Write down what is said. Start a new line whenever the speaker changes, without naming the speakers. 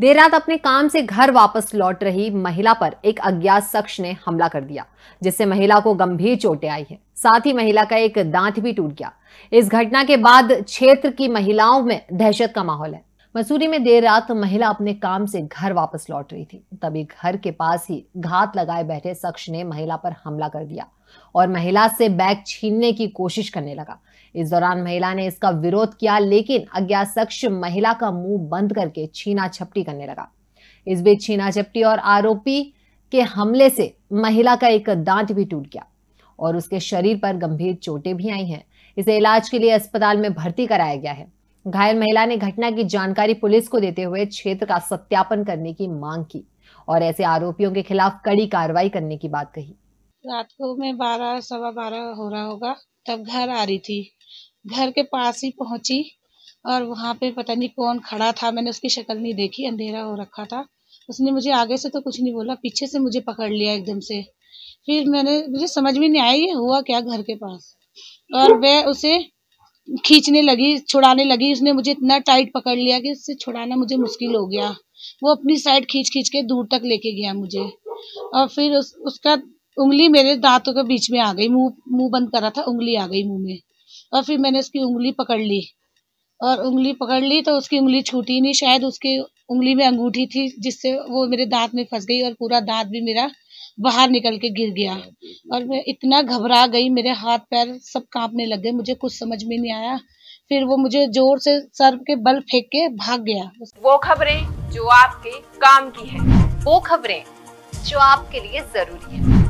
देर रात अपने काम से घर वापस लौट रही महिला पर एक अज्ञात शख्स ने हमला कर दिया जिससे महिला को गंभीर चोटें आई है साथ ही महिला का एक दांत भी टूट गया इस घटना के बाद क्षेत्र की महिलाओं में दहशत का माहौल है मसूरी में देर रात महिला अपने काम से घर वापस लौट रही थी तभी घर के पास ही घात लगाए बैठे शख्स ने महिला पर हमला कर दिया और महिला से बैग छीनने की कोशिश करने लगा इस दौरान महिला ने इसका विरोध किया लेकिन अज्ञात शख्स महिला का मुंह बंद करके छीना छपटी करने लगा इस बीच छीना छपटी और आरोपी के हमले से महिला का एक दांत भी टूट गया और उसके शरीर पर गंभीर चोटें भी आई हैं इसे इलाज के लिए अस्पताल में भर्ती कराया गया है घायल महिला ने घटना की जानकारी पुलिस को देते हुए क्षेत्र का सत्यापन करने की मांग की और ऐसे आरोपियों के खिलाफ कड़ी कार्रवाई करने की बात कही
रात को मैं बारह सवा बारह हो रहा होगा तब घर आ रही थी घर के पास ही पहुंची और वहाँ पे पता नहीं कौन खड़ा था मैंने उसकी शक्ल नहीं देखी अंधेरा हो रखा था उसने मुझे आगे से तो कुछ नहीं बोला पीछे से मुझे पकड़ लिया एकदम से फिर मैंने मुझे समझ में नहीं आई ये हुआ क्या घर के पास और वह उसे खींचने लगी छुड़ाने लगी उसने मुझे इतना टाइट पकड़ लिया कि उससे छुड़ाना मुझे मुश्किल हो गया वो अपनी साइड खींच खींच के दूर तक लेके गया मुझे और फिर उस उसका उंगली मेरे दांतों के बीच में आ गई मुंह मुंह बंद करा था उंगली आ गई मुंह में और फिर मैंने उसकी उंगली पकड़ ली और उंगली पकड़ ली तो उसकी उंगली छूटी नहीं शायद उसकी उंगली में अंगूठी थी जिससे वो मेरे दांत में फंस गई और पूरा दांत भी मेरा बाहर निकल के गिर गया और मैं इतना घबरा गई मेरे हाथ पैर सब कांपने लग गए मुझे कुछ समझ में नहीं आया फिर वो मुझे जोर से सर के बल फेंक के भाग गया वो खबरें
जो आपके काम की है वो खबरें जो आपके लिए जरूरी है